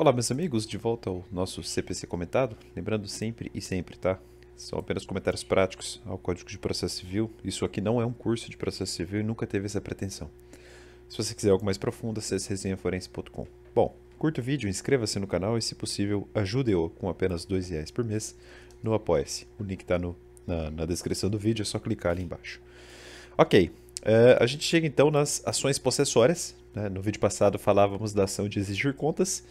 Olá, meus amigos, de volta ao nosso CPC comentado. Lembrando sempre e sempre, tá? São apenas comentários práticos ao Código de Processo Civil. Isso aqui não é um curso de processo civil e nunca teve essa pretensão. Se você quiser algo mais profundo, acesse resenhaforense.com. Bom, curta o vídeo, inscreva-se no canal e, se possível, ajude-o com apenas R$ reais por mês no Apoia-se. O link está na, na descrição do vídeo, é só clicar ali embaixo. Ok, é, a gente chega então nas ações possessórias. Né? No vídeo passado falávamos da ação de exigir contas.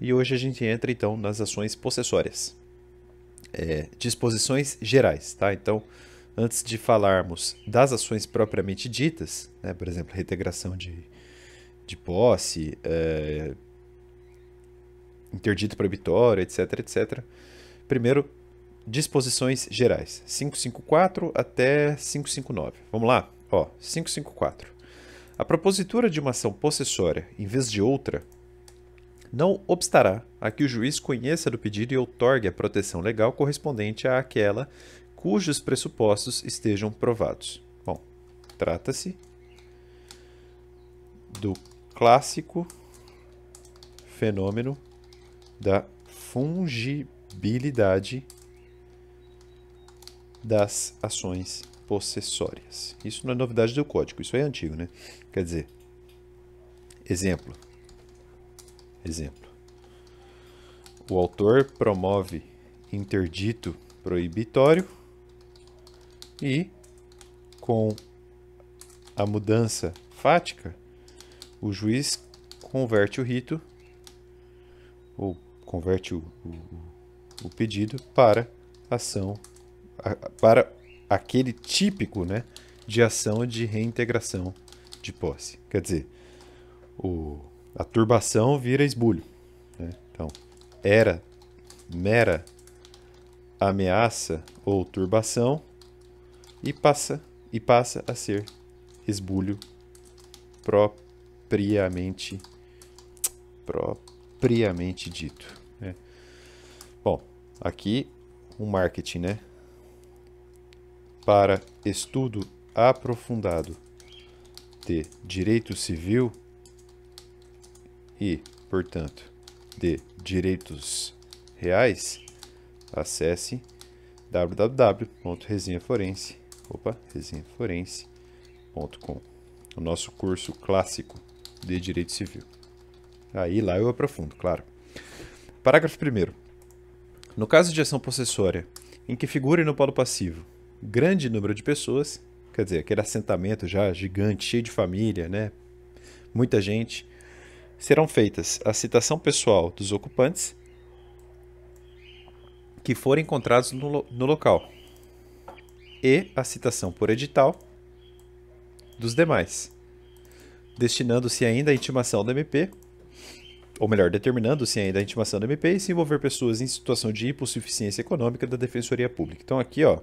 E hoje a gente entra então nas ações possessórias. É, disposições gerais, tá? Então, antes de falarmos das ações propriamente ditas, né, por exemplo, reintegração de, de posse, é, interdito proibitório, etc, etc. Primeiro, disposições gerais, 554 até 559. Vamos lá? Ó, 554. A propositura de uma ação possessória, em vez de outra, não obstará a que o juiz conheça do pedido e outorgue a proteção legal correspondente àquela cujos pressupostos estejam provados. Bom, trata-se do clássico fenômeno da fungibilidade das ações possessórias. Isso não é novidade do código, isso é antigo, né? Quer dizer, exemplo, Exemplo: o autor promove interdito proibitório e, com a mudança fática, o juiz converte o rito ou converte o, o, o pedido para ação para aquele típico, né, de ação de reintegração de posse. Quer dizer, o a turbação vira esbulho. Né? Então, era mera ameaça ou turbação e passa e passa a ser esbulho propriamente propriamente dito. Né? Bom, aqui um marketing, né? Para estudo aprofundado de direito civil e, portanto, de direitos reais, acesse www.resenhaforense.com o nosso curso clássico de direito civil. Aí lá eu aprofundo, claro. Parágrafo 1 No caso de ação possessória, em que figure no polo passivo grande número de pessoas, quer dizer, aquele assentamento já gigante, cheio de família, né? Muita gente, serão feitas a citação pessoal dos ocupantes que forem encontrados no, no local e a citação por edital dos demais, destinando-se ainda à intimação do MP, ou melhor, determinando-se ainda a intimação do MP e se envolver pessoas em situação de hipossuficiência econômica da Defensoria Pública. Então aqui, ó,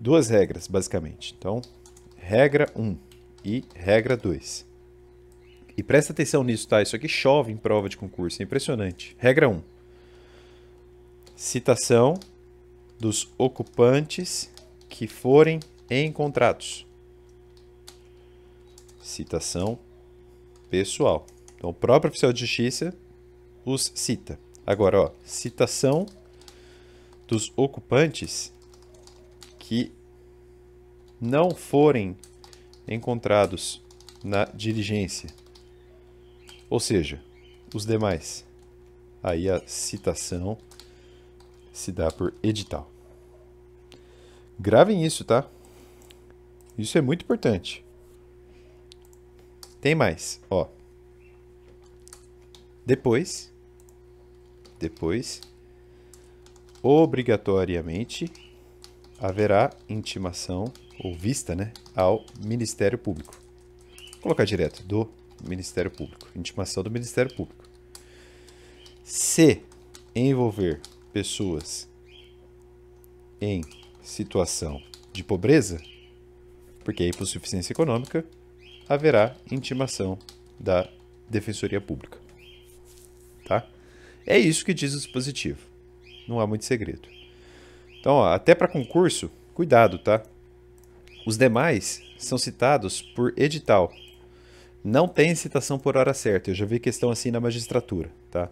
duas regras, basicamente. Então, regra 1 e regra 2. E presta atenção nisso, tá? Isso aqui chove em prova de concurso, é impressionante. Regra 1. Citação dos ocupantes que forem encontrados. Citação pessoal. Então, o próprio oficial de justiça os cita. Agora, ó, citação dos ocupantes que não forem encontrados na diligência. Ou seja, os demais. Aí a citação se dá por edital. Gravem isso, tá? Isso é muito importante. Tem mais, ó. Depois, depois, obrigatoriamente haverá intimação ou vista, né, ao Ministério Público. Vou colocar direto do Ministério Público. Intimação do Ministério Público. Se envolver pessoas em situação de pobreza, porque é hipossuficiência econômica, haverá intimação da Defensoria Pública. Tá? É isso que diz o dispositivo. Não há muito segredo. Então, ó, até para concurso, cuidado, tá? Os demais são citados por edital não tem citação por hora certa, eu já vi questão assim na magistratura, tá?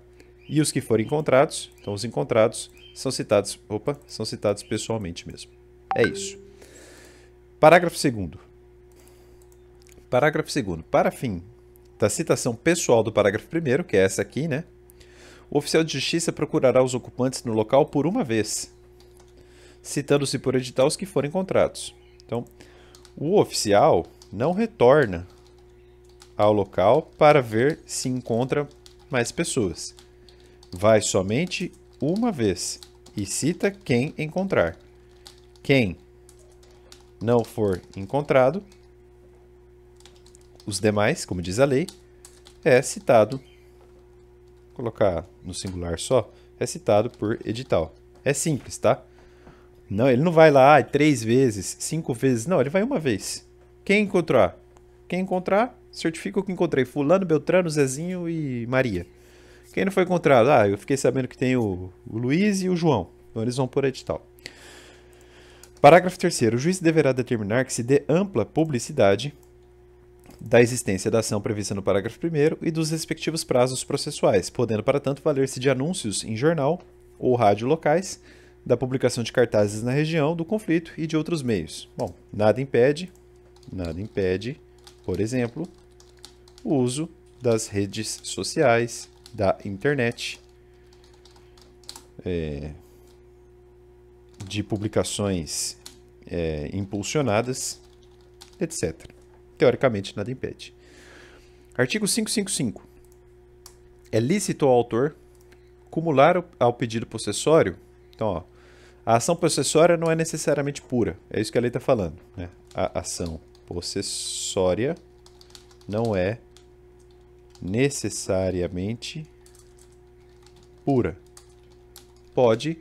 E os que forem encontrados, então os encontrados são citados, opa, são citados pessoalmente mesmo. É isso. Parágrafo 2 Parágrafo 2 Para fim da citação pessoal do parágrafo 1 que é essa aqui, né? O oficial de justiça procurará os ocupantes no local por uma vez, citando-se por edital os que forem encontrados. Então, o oficial não retorna ao local para ver se encontra mais pessoas. Vai somente uma vez e cita quem encontrar. Quem não for encontrado, os demais, como diz a lei, é citado. Vou colocar no singular só, é citado por edital. É simples, tá? Não, ele não vai lá ah, três vezes, cinco vezes, não, ele vai uma vez. Quem encontrar? Quem encontrar certifico que encontrei fulano, Beltrano, Zezinho e Maria. Quem não foi encontrado? Ah, eu fiquei sabendo que tem o, o Luiz e o João. Então eles vão por edital. Parágrafo 3 O juiz deverá determinar que se dê ampla publicidade da existência da ação prevista no parágrafo 1 e dos respectivos prazos processuais, podendo, para tanto, valer-se de anúncios em jornal ou rádio locais, da publicação de cartazes na região do conflito e de outros meios. Bom, nada impede, nada impede, por exemplo, o uso das redes sociais, da internet, é, de publicações é, impulsionadas, etc. Teoricamente, nada impede. Artigo 555. É lícito ao autor cumular ao pedido possessório. Então, ó, a ação possessória não é necessariamente pura. É isso que a lei está falando. Né? A ação possessória não é necessariamente pura. Pode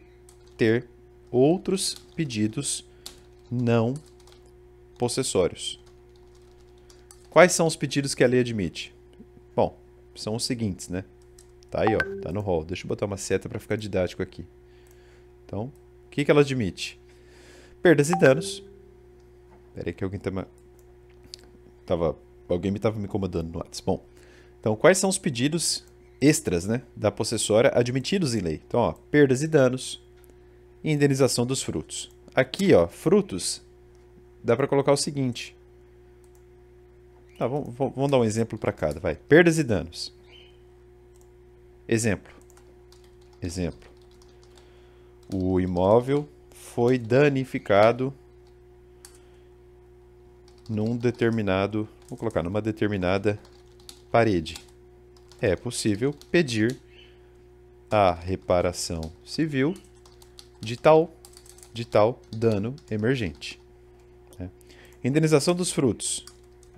ter outros pedidos não possessórios. Quais são os pedidos que a lei admite? Bom, são os seguintes, né? Tá aí, ó, tá no rol. Deixa eu botar uma seta para ficar didático aqui. Então, o que, que ela admite? Perdas e danos. Pera aí que alguém tava... Tá tava... Alguém me tava me incomodando no WhatsApp. Bom, então, quais são os pedidos extras né, da possessória admitidos em lei? Então, ó, perdas e danos e indenização dos frutos. Aqui, ó, frutos, dá para colocar o seguinte. Tá, vamos, vamos dar um exemplo para cada, vai. Perdas e danos. Exemplo. Exemplo. O imóvel foi danificado num determinado, vou colocar numa determinada parede. É possível pedir a reparação civil de tal, de tal dano emergente. Né? Indenização dos frutos.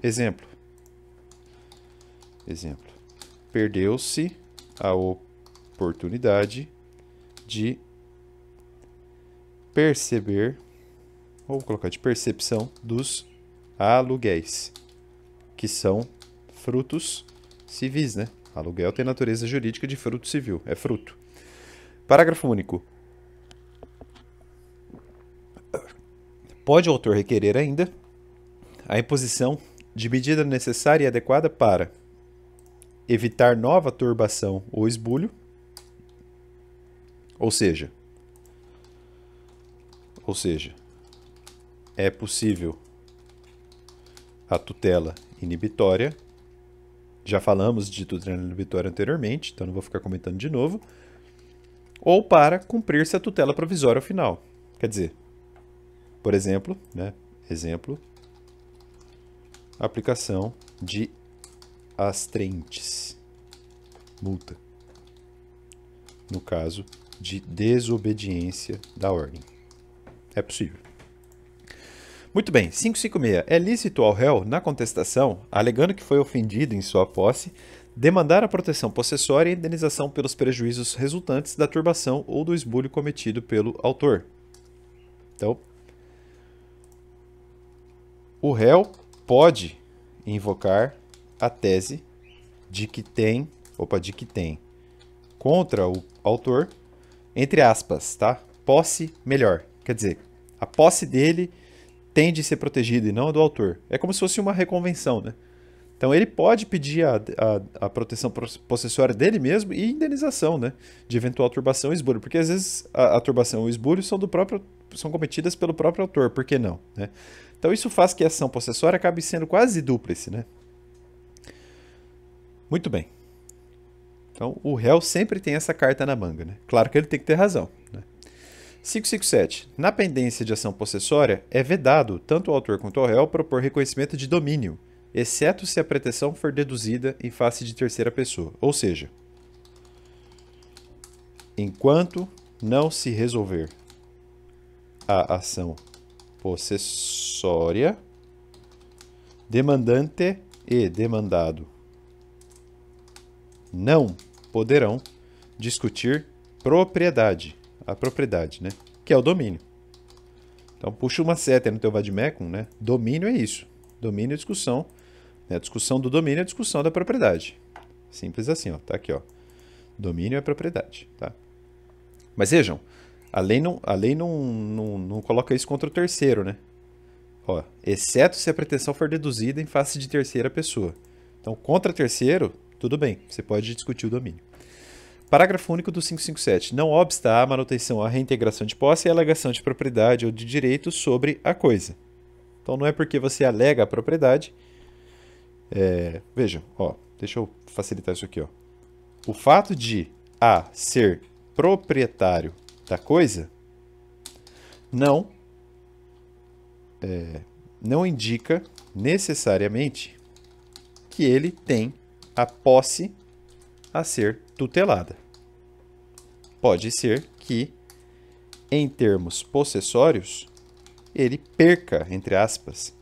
Exemplo. Exemplo. Perdeu-se a oportunidade de perceber, ou colocar de percepção, dos aluguéis, que são frutos civis, né? Aluguel tem natureza jurídica de fruto civil, é fruto. Parágrafo único. Pode o autor requerer ainda a imposição de medida necessária e adequada para evitar nova turbação ou esbulho, ou seja, ou seja, é possível a tutela inibitória já falamos de tutela provisória anteriormente, então não vou ficar comentando de novo. Ou para cumprir-se a tutela provisória ao final. Quer dizer, por exemplo, né? Exemplo, aplicação de astrentes, multa, no caso de desobediência da ordem. É possível. Muito bem, 556. É lícito ao réu, na contestação, alegando que foi ofendido em sua posse, demandar a proteção possessória e indenização pelos prejuízos resultantes da turbação ou do esbulho cometido pelo autor. Então, o réu pode invocar a tese de que tem, opa, de que tem contra o autor, entre aspas, tá? Posse melhor. Quer dizer, a posse dele a ser protegida e não a do autor. É como se fosse uma reconvenção, né? Então ele pode pedir a, a, a proteção possessória dele mesmo e indenização, né? De eventual turbação e esbulho. Porque às vezes a, a turbação e o esbulho são, do próprio, são cometidas pelo próprio autor, por que não? Né? Então isso faz que a ação possessória acabe sendo quase dúplice, né? Muito bem. Então o réu sempre tem essa carta na manga, né? Claro que ele tem que ter razão, né? 557. Na pendência de ação possessória, é vedado tanto o autor quanto o réu propor reconhecimento de domínio, exceto se a pretensão for deduzida em face de terceira pessoa, ou seja, enquanto não se resolver a ação possessória, demandante e demandado não poderão discutir propriedade a propriedade, né? Que é o domínio. Então puxa uma seta no teu vademecum, né? Domínio é isso. Domínio é discussão. Né? A discussão do domínio é a discussão da propriedade. Simples assim, ó. Tá aqui, ó. Domínio é propriedade, tá? Mas vejam, a lei não, a lei não, não, não coloca isso contra o terceiro, né? Ó, exceto se a pretensão for deduzida em face de terceira pessoa. Então, contra terceiro, tudo bem, você pode discutir o domínio. Parágrafo único do 557. Não obsta à manutenção, à reintegração de posse e a alegação de propriedade ou de direito sobre a coisa. Então não é porque você alega a propriedade. É, veja, ó, deixa eu facilitar isso aqui. Ó. O fato de A ser proprietário da coisa não, é, não indica necessariamente que ele tem a posse a ser tutelada. Pode ser que, em termos possessórios, ele perca, entre aspas,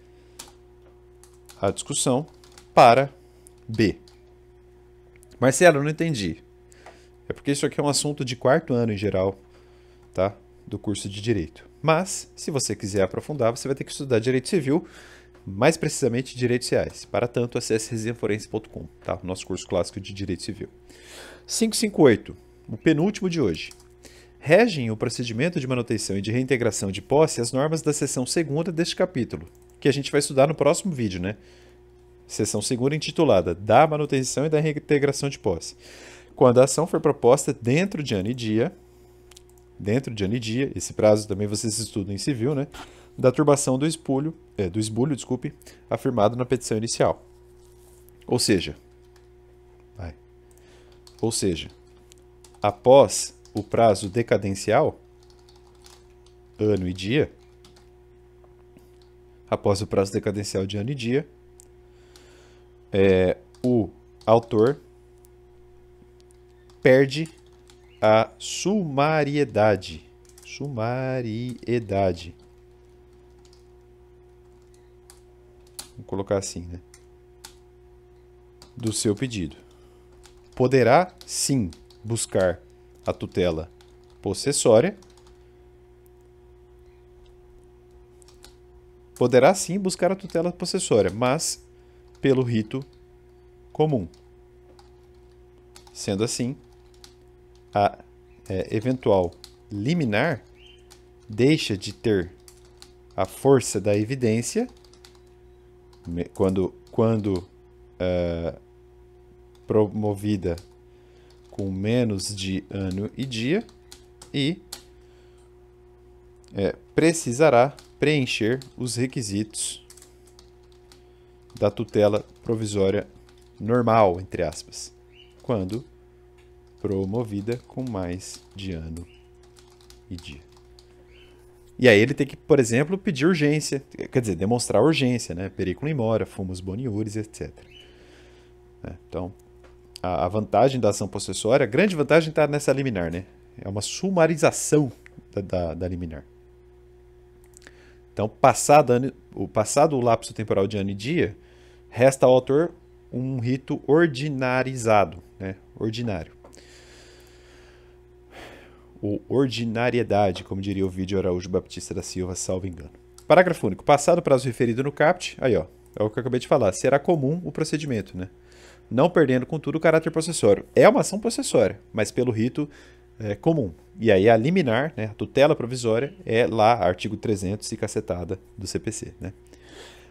a discussão para B. Marcelo, não entendi. É porque isso aqui é um assunto de quarto ano em geral, tá? Do curso de direito. Mas, se você quiser aprofundar, você vai ter que estudar direito civil mais precisamente direitos reais. Para tanto, acesse resenhaforense.com, tá? nosso curso clássico de direito civil. 558, o penúltimo de hoje. Regem o procedimento de manutenção e de reintegração de posse as normas da seção segunda deste capítulo, que a gente vai estudar no próximo vídeo, né? Seção segunda intitulada Da manutenção e da reintegração de posse. Quando a ação for proposta dentro de ano e dia, dentro de ano e dia, esse prazo também vocês estudam em civil, né? da turbação do espulho, é, do esbulho, desculpe, afirmado na petição inicial. Ou seja, vai, ou seja, após o prazo decadencial, ano e dia, após o prazo decadencial de ano e dia, é, o autor perde a sumariedade. Sumariedade Vou colocar assim, né? Do seu pedido. Poderá, sim, buscar a tutela possessória. Poderá, sim, buscar a tutela possessória, mas pelo rito comum. Sendo assim, a é, eventual liminar deixa de ter a força da evidência quando, quando é, promovida com menos de ano e dia, e é, precisará preencher os requisitos da tutela provisória normal, entre aspas, quando promovida com mais de ano e dia. E aí ele tem que, por exemplo, pedir urgência, quer dizer, demonstrar urgência, né? Periculum mora, fumus boniuris, etc. É, então, a, vantagem da ação possessória, a grande vantagem está nessa liminar, né? É uma sumarização da, da, da liminar. Então, passado, o passado o lapso temporal de ano e dia, resta ao autor um rito ordinarizado, né? ordinário ou ordinariedade, como diria o vídeo Araújo Baptista da Silva, salvo engano. Parágrafo único. Passado o prazo referido no CAPT, aí ó, é o que eu acabei de falar, será comum o procedimento, né? Não perdendo, contudo, o caráter processório. É uma ação processória, mas pelo rito é, comum. E aí a liminar, né, a tutela provisória, é lá artigo 300 e cacetada do CPC, né?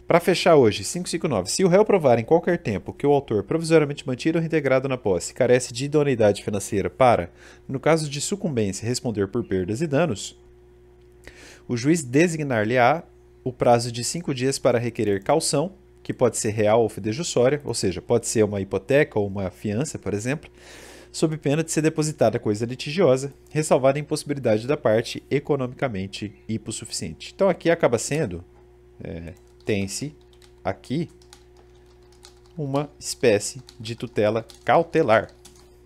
Para fechar hoje, 559. Se o réu provar em qualquer tempo que o autor provisoriamente mantido ou reintegrado na posse carece de idoneidade financeira para, no caso de sucumbência, responder por perdas e danos, o juiz designar-lhe-á o prazo de cinco dias para requerer calção, que pode ser real ou fidejussória, ou seja, pode ser uma hipoteca ou uma fiança, por exemplo, sob pena de ser depositada coisa litigiosa, ressalvada a impossibilidade da parte economicamente hipossuficiente. Então aqui acaba sendo. É, tem-se aqui uma espécie de tutela cautelar.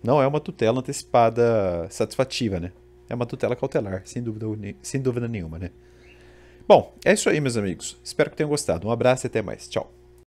Não é uma tutela antecipada satisfativa, né? É uma tutela cautelar, sem dúvida, sem dúvida nenhuma, né? Bom, é isso aí, meus amigos. Espero que tenham gostado. Um abraço e até mais. Tchau.